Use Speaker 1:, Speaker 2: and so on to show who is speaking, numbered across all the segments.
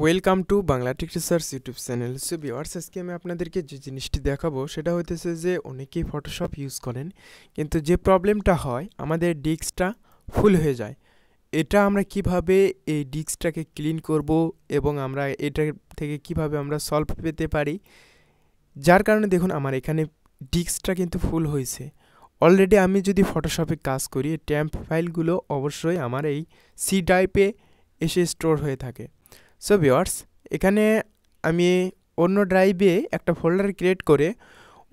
Speaker 1: welcome to Bangla tech research YouTube channel so viewers আজকে আমি আপনাদেরকে যে জিনিসটি দেখাবো সেটা হইতেছে যে অনেকেই ফটোশপ ইউজ করেন কিন্তু যে প্রবলেমটা হয় আমাদের ডিস্কটা ফুল হয়ে যায় এটা আমরা কিভাবে এই ডিস্কটাকে ক্লিন করব এবং আমরা এটা থেকে কিভাবে আমরা সলভ পেতে পারি যার কারণে দেখুন আমার এখানে ডিস্কটা কিন্তু ফুল হয়েছে অলরেডি আমি যদি ফটোশপে কাজ করি ট্যাম্প ফাইলগুলো অবশ্যই আমার এই সি ডাইপে এসে স্টোর হয়ে থাকে সো বিওয়ার্স এখানে আমি অন্য ড্রাইভে একটা ফোল্ডার ক্রিয়েট করে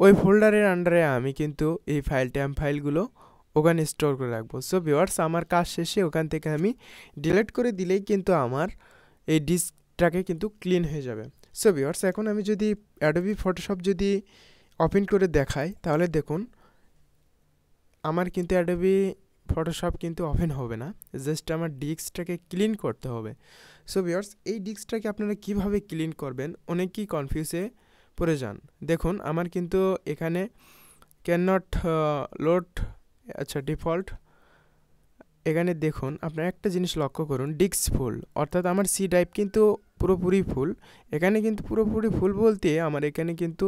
Speaker 1: ওই ফোল্ডারের আন্ডারে আমি কিন্তু এই ফাইল ট্যাম ফাইলগুলো ওখানে স্টোর করে রাখবো সো ভিওয়ার্স আমার কাজ শেষে ওখান থেকে আমি ডিলিট করে দিলেই কিন্তু আমার এই ডিস্কটাকে কিন্তু ক্লিন হয়ে যাবে সো ভিওয়ার্স এখন আমি যদি অ্যাডোবি ফটোশপ যদি ওপেন করে দেখাই তাহলে দেখুন আমার কিন্তু অ্যাডোবি ফটোশপ কিন্তু ওপেন হবে না জাস্ট আমার ডিস্কটাকে ক্লিন করতে হবে সো বিয়ার্স এই ডিস্কটাকে আপনারা কিভাবে ক্লিন করবেন অনেকেই কনফিউজে পড়ে যান দেখুন আমার কিন্তু এখানে ক্যান নট লোড আচ্ছা ডিফল্ট এখানে দেখুন আপনার একটা জিনিস লক্ষ্য করুন ডিস্ক ফুল অর্থাৎ আমার সি ড্রাইভ কিন্তু পুরোপুরি ফুল এখানে কিন্তু পুরোপুরি ফুল বলতে আমার এখানে কিন্তু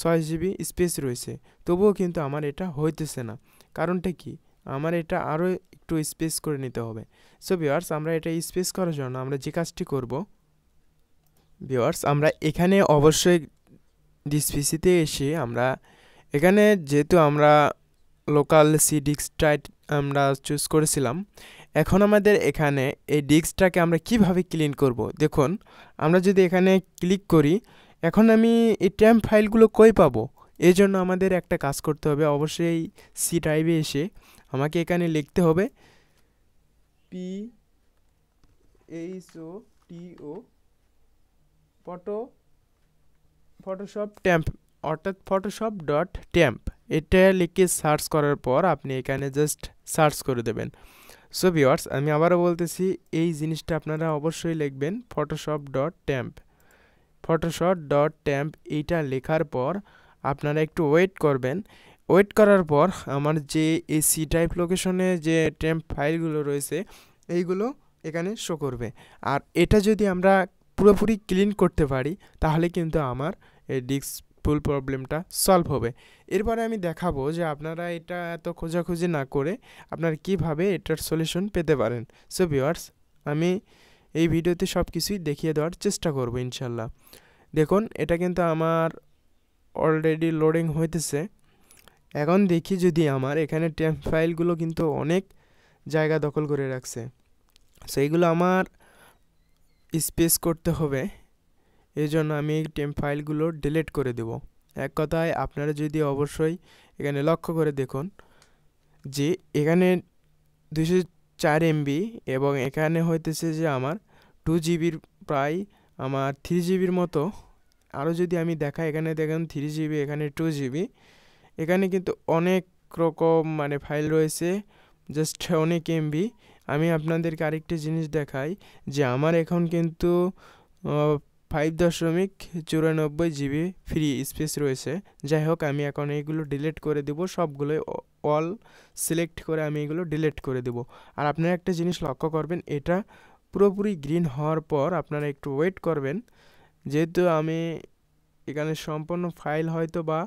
Speaker 1: ছয় জিবি স্পেস রয়েছে তবুও কিন্তু আমার এটা হইতেছে না কারণটা কি আমার এটা আরও একটু স্পেস করে নিতে হবে সো ভিওয়ার্স আমরা এটা স্পেস করার জন্য আমরা যে কাজটি করব ভিওয়ার্স আমরা এখানে অবশ্যই ডিসপিসিতে এসে আমরা এখানে যেহেতু আমরা লোকাল সি ডিস্কটাইট আমরা চুজ করেছিলাম এখন আমাদের এখানে এই ডিস্কটাকে আমরা কিভাবে ক্লিন করব দেখুন আমরা যদি এখানে ক্লিক করি এখন আমি এই ট্যাম্প ফাইলগুলো কই পাবো এর জন্য আমাদের একটা কাজ করতে হবে অবশ্যই সি ড্রাইভে এসে আমাকে এখানে লিখতে হবে P H O T O photo Photoshop temp অর্থাৎ ফটোশপ ডট ট্যাম্প এটা লিখে সার্চ করার পর আপনি এখানে জাস্ট সার্চ করে দেবেন সো ভিওয়ার্স আমি আবারও বলতেছি এই জিনিসটা আপনারা অবশ্যই লিখবেন Photoshop dot temp Photoshop dot temp এইটা লেখার পর আপনারা একটু ওয়েট করবেন ওয়েট করার পর আমার যে এসি সি টাইপ লোকেশনে যে টেম্প ফাইলগুলো রয়েছে এইগুলো এখানে শো করবে আর এটা যদি আমরা পুরোপুরি ক্লিন করতে পারি তাহলে কিন্তু আমার এই ডিস্ক ফুল প্রবলেমটা সলভ হবে এরপরে আমি দেখাবো যে আপনারা এটা এত খোঁজাখুঁজি না করে আপনারা কিভাবে এটার সলিউশন পেতে পারেন সো ভিওয়ার্স আমি এই ভিডিওতে সব কিছুই দেখিয়ে দেওয়ার চেষ্টা করব ইনশাল্লাহ দেখুন এটা কিন্তু আমার অলরেডি লোডিং হইতেছে এখন দেখি যদি আমার এখানে টেম্প ফাইলগুলো কিন্তু অনেক জায়গা দখল করে রাখছে সো এইগুলো আমার স্পেস করতে হবে এই জন্য আমি এই টেম্প ফাইলগুলো ডিলিট করে দেব এক কথায় আপনারা যদি অবশ্যই এখানে লক্ষ্য করে দেখুন যে এখানে দুশো চার এমবি এবং এখানে হইতেছে যে আমার টু জিবির প্রায় আমার থ্রি জিবির মতো আরও যদি আমি দেখা এখানে দেখেন থ্রি জিবি এখানে টু জিবি এখানে কিন্তু অনেক রকম মানে ফাইল রয়েছে জাস্ট অনেক এমবি আমি আপনাদেরকে আরেকটি জিনিস দেখাই যে আমার এখন কিন্তু ফাইভ দশমিক চুরানব্বই জিবি ফ্রি স্পেস রয়েছে যাই হোক আমি এখন এইগুলো ডিলিট করে দেব সবগুলোই অল সিলেক্ট করে আমি এগুলো ডিলিট করে দেব আর আপনারা একটা জিনিস লক্ষ্য করবেন এটা পুরোপুরি গ্রিন হওয়ার পর আপনারা একটু ওয়েট করবেন যেহেতু আমি এখানে সম্পূর্ণ ফাইল হয়তো বা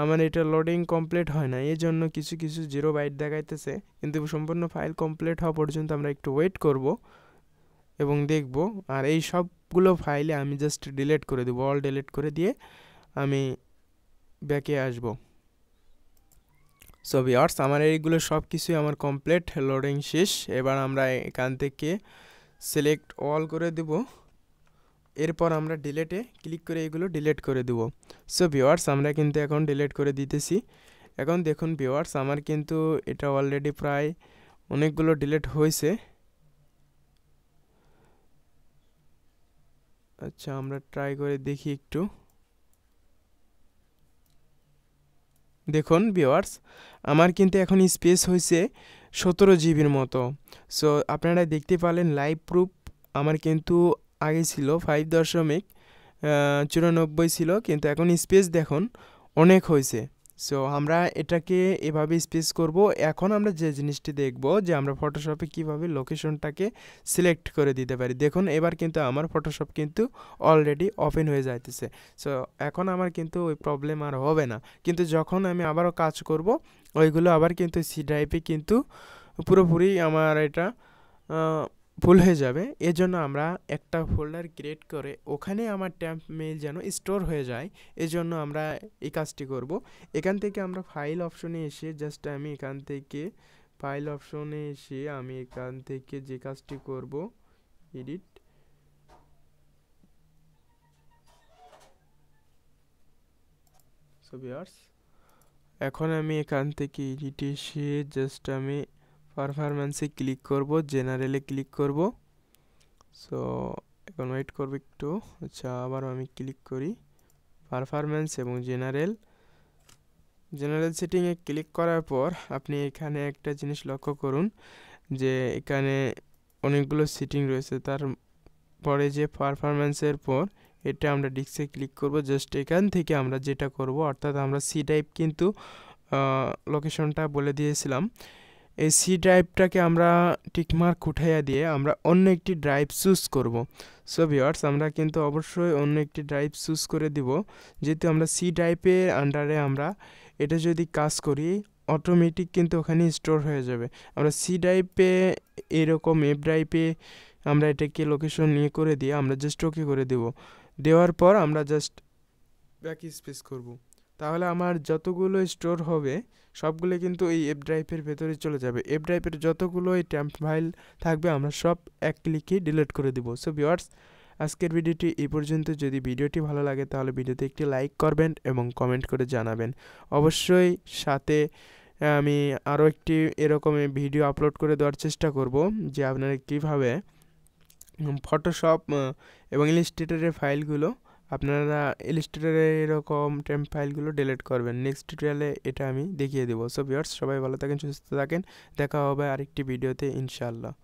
Speaker 1: আমার এটা লোডিং কমপ্লিট হয় না এই জন্য কিছু কিছু জিরো বাইট দেখাইতেছে কিন্তু সম্পূর্ণ ফাইল কমপ্লিট হওয়া পর্যন্ত আমরা একটু ওয়েট করব এবং দেখব আর এই সবগুলো ফাইলে আমি জাস্ট ডিলেট করে দেবো অল ডিলেট করে দিয়ে আমি ব্যাকে আসব সো ভিওর্স আমার এইগুলো সব কিছুই আমার কমপ্লিট লোডিং শেষ এবার আমরা এখান থেকে সিলেক্ট অল করে দেবো এরপর আমরা ডিলেটে ক্লিক করে এগুলো ডিলেট করে দেব সো ভিওয়ার্স আমরা কিন্তু এখন ডিলেট করে দিতেছি এখন দেখুন ভিওয়ার্স আমার কিন্তু এটা অলরেডি প্রায় অনেকগুলো ডিলেট হয়েছে আচ্ছা আমরা ট্রাই করে দেখি একটু দেখুন ভিওয়ার্স আমার কিন্তু এখন স্পেস হয়েছে সতেরো জিবির মতো সো আপনারা দেখতে পালেন লাইভ প্রুফ আমার কিন্তু আগে ছিল ফাইভ দশমিক চুরানব্বই ছিল কিন্তু এখন স্পেস দেখুন অনেক হয়েছে সো আমরা এটাকে এভাবে স্পেস করব এখন আমরা যে জিনিসটি দেখব যে আমরা ফটোশপে কিভাবে লোকেশনটাকে সিলেক্ট করে দিতে পারি দেখুন এবার কিন্তু আমার ফটোশপ কিন্তু অলরেডি ওপেন হয়ে যাইতেছে সো এখন আমার কিন্তু ওই প্রবলেম আর হবে না কিন্তু যখন আমি আবারও কাজ করব ওইগুলো আবার কিন্তু সি ড্রাইভে কিন্তু পুরোপুরি আমার এটা ভুল হয়ে যাবে এজন্য আমরা একটা ফোল্ডার ক্রিয়েট করে ওখানে আমার ট্যাম্প মেল যেন স্টোর হয়ে যায় এজন্য আমরা এই কাজটি করব এখান থেকে আমরা ফাইল অপশনে এসে জাস্ট আমি এখান থেকে ফাইল অপশনে এসে আমি এখান থেকে যে কাজটি করব এডিট সো এখন আমি এখান থেকে এডিট এসে জাস্ট আমি পারফরম্যান্সে ক্লিক করব জেনারেলে ক্লিক করব সো এখন ওয়েট করবো একটু আচ্ছা আবারও আমি ক্লিক করি পারফরম্যান্স এবং জেনারেল জেনারেল সেটিংয়ে ক্লিক করার পর আপনি এখানে একটা জিনিস লক্ষ্য করুন যে এখানে অনেকগুলো সিটিং রয়েছে তার পরে যে পারফরম্যান্সের পর এটা আমরা ডিস্কে ক্লিক করব জাস্ট এখান থেকে আমরা যেটা করব অর্থাৎ আমরা সি টাইপ কিন্তু লোকেশনটা বলে দিয়েছিলাম এই সি ড্রাইভটাকে আমরা টিকমার্ক উঠাইয়া দিয়ে আমরা অন্য একটি ড্রাইভ চুজ করব সো ভিওয়ার্স আমরা কিন্তু অবশ্যই অন্য একটি ড্রাইভ চুজ করে দিব যেহেতু আমরা সি ড্রাইভের আন্ডারে আমরা এটা যদি কাজ করি অটোমেটিক কিন্তু ওখানে স্টোর হয়ে যাবে আমরা সি ড্রাইভে এরকম এফ ড্রাইভে আমরা এটাকে লোকেশন নিয়ে করে দিয়ে আমরা জাস্ট ওকে করে দেব দেওয়ার পর আমরা জাস্ট ব্যাক স্পেস করবো তাহলে আমার যতগুলো স্টোর হবে সবগুলো কিন্তু এই এফ ড্রাইভের ভেতরে চলে যাবে এফ ড্রাইভের যতগুলো এই ট্যাম্প ফাইল থাকবে আমরা সব এক ক্লিকে ডিলিট করে দিব সো ভিওয়ার্স আজকের ভিডিওটি এই পর্যন্ত যদি ভিডিওটি ভালো লাগে তাহলে ভিডিওতে একটি লাইক করবেন এবং কমেন্ট করে জানাবেন অবশ্যই সাথে আমি আরও একটি এরকম ভিডিও আপলোড করে দেওয়ার চেষ্টা করব যে আপনারা কীভাবে ফটোশপ এবং ইলিস্ট্রেটারের ফাইলগুলো আপনারা ইলিস্ট্রেটারে এরকম টেম্প ফাইলগুলো ডিলিট করবেন নেক্সট টিউটোরিয়ালে এটা আমি দেখিয়ে দেবো সো ভিউয়ার্স সবাই ভালো থাকেন সুস্থ থাকেন দেখা হবে আরেকটি ভিডিওতে ইনশাআল্লাহ